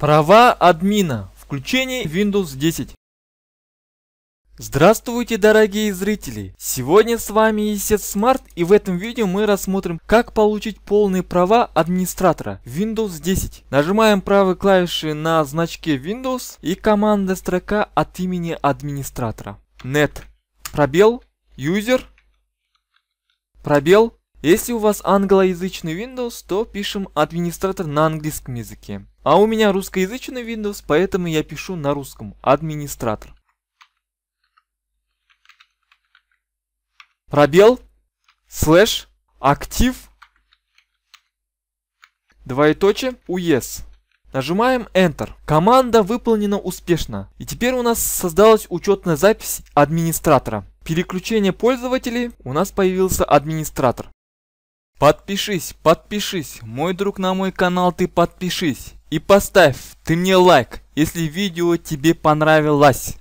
Права админа. Включение Windows 10. Здравствуйте, дорогие зрители! Сегодня с вами ESET Smart и в этом видео мы рассмотрим, как получить полные права администратора Windows 10. Нажимаем правой клавишей на значке Windows и команда строка от имени администратора. Net. Пробел. User. Пробел. Если у вас англоязычный Windows, то пишем администратор на английском языке. А у меня русскоязычный Windows, поэтому я пишу на русском администратор. Пробел, слэш, актив, двоеточие, уес. Нажимаем Enter. Команда выполнена успешно. И теперь у нас создалась учетная запись администратора. Переключение пользователей у нас появился администратор. Подпишись, подпишись, мой друг на мой канал ты подпишись. И поставь ты мне лайк, если видео тебе понравилось.